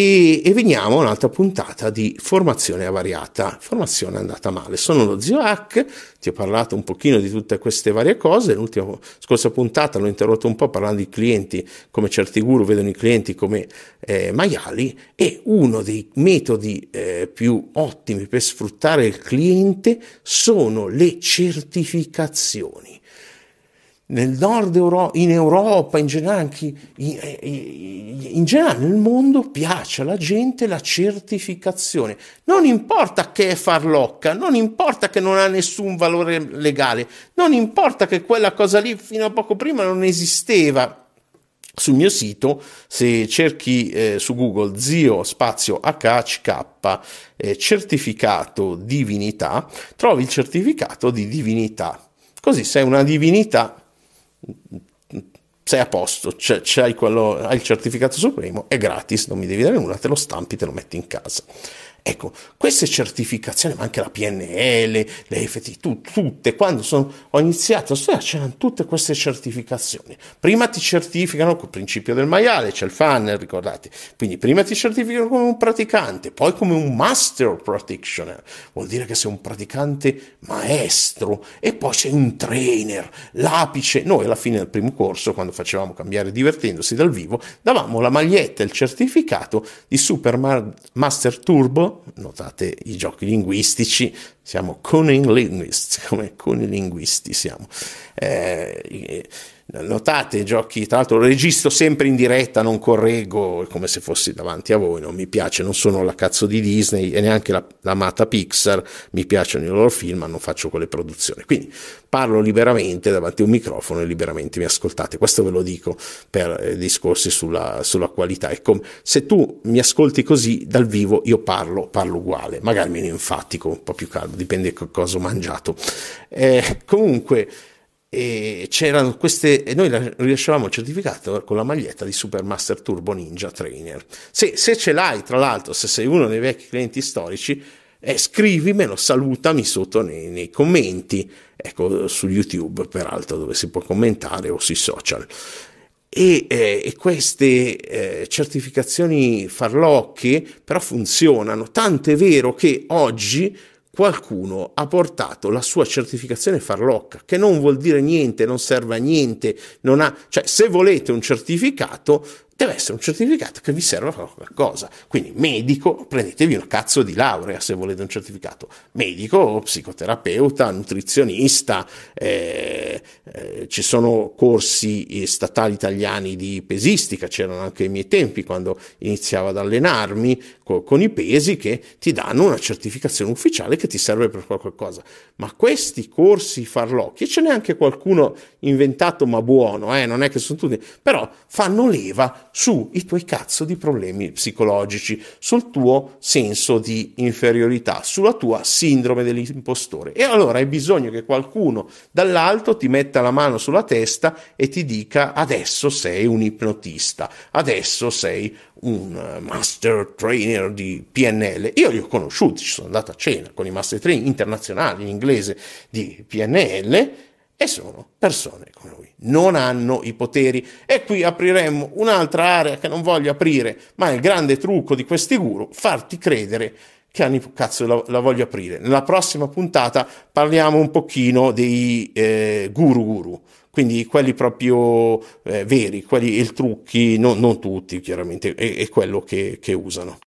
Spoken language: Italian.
e, e veniamo a un'altra puntata di formazione avariata. Formazione andata male. Sono lo zio Hack, ti ho parlato un pochino di tutte queste varie cose. L'ultima scorsa puntata l'ho interrotto un po' parlando di clienti, come certi guru vedono i clienti come eh, maiali e uno dei metodi eh, più ottimi per sfruttare il cliente sono le certificazioni nel nord Euro- in Europa, in generale, anche in, in generale nel mondo, piace alla gente la certificazione. Non importa che è farlocca, non importa che non ha nessun valore legale, non importa che quella cosa lì fino a poco prima non esisteva. Sul mio sito, se cerchi eh, su Google zio spazio HHK eh, certificato divinità, trovi il certificato di divinità. Così sei una divinità sei a posto, c'è, c'hai quello, hai il certificato supremo, è gratis, non mi devi dare nulla, te lo stampi, te lo metti in casa. Ecco, queste certificazioni, ma anche la PNL, le FT, tu, tutte, quando sono, ho iniziato a studiare c'erano tutte queste certificazioni. Prima ti certificano col principio del maiale, c'è il funnel, ricordate. Quindi prima ti certificano come un praticante, poi come un master practitioner, vuol dire che sei un praticante maestro, e poi sei un trainer, l'apice. Noi alla fine del primo corso, quando facevamo cambiare divertendosi dal vivo, davamo la maglietta, e il certificato di Super Master Turbo notate i giochi linguistici, siamo cunning linguists, come cunning linguisti siamo. Eh, notate i giochi, tra l'altro registro sempre in diretta, non correggo, come se fossi davanti a voi, non mi piace, non sono la cazzo di Disney e neanche la, l'amata Pixar, mi piacciono i loro film, ma non faccio quelle produzioni. Quindi parlo liberamente davanti a un microfono e liberamente mi ascoltate, questo ve lo dico per eh, discorsi sulla, sulla qualità. E se tu mi ascolti così dal vivo io parlo, parlo uguale, magari meno enfatico, un po' più caldo dipende da cosa ho mangiato. Eh, comunque, eh, c'erano queste, e noi la rilasciavamo il certificato con la maglietta di Supermaster Turbo Ninja Trainer. Se, se ce l'hai, tra l'altro, se sei uno dei vecchi clienti storici, eh, scrivimelo, salutami sotto nei, nei, commenti, ecco su YouTube peraltro dove si può commentare o sui social. E, eh, e queste eh, certificazioni farlocche però funzionano, tanto è vero che oggi qualcuno ha portato la sua certificazione farlocca, che non vuol dire niente, non serve a niente, non ha, cioè se volete un certificato deve essere un certificato che vi serve a qualcosa. Quindi medico, prendetevi un cazzo di laurea se volete un certificato. Medico, psicoterapeuta, nutrizionista, eh, eh, ci sono corsi eh, statali italiani di pesistica, c'erano anche i miei tempi quando iniziavo ad allenarmi co- con i pesi che ti danno una certificazione ufficiale che ti serve per qualcosa. Ma questi corsi farlocchi, ce n'è anche qualcuno inventato ma buono, eh, non è che sono tutti, però fanno leva sui tuoi cazzo di problemi psicologici, sul tuo senso di inferiorità, sulla tua sindrome dell'impostore. E allora hai bisogno che qualcuno dall'alto ti metta la mano sulla testa e ti dica adesso sei un ipnotista, adesso sei un eh, master trainer di PNL. Io li ho conosciuti, ci sono andato a cena con i master trainer internazionali in inglese di PNL e sono persone come lui, non hanno i poteri. E qui apriremmo un'altra area che non voglio aprire, ma è il grande trucco di questi guru, farti credere che hanno cazzo la, la voglio aprire. Nella prossima puntata parliamo un pochino dei eh, guru guru, quindi quelli proprio eh, veri, quelli il trucchi, no, non tutti chiaramente, è, è quello che, che usano.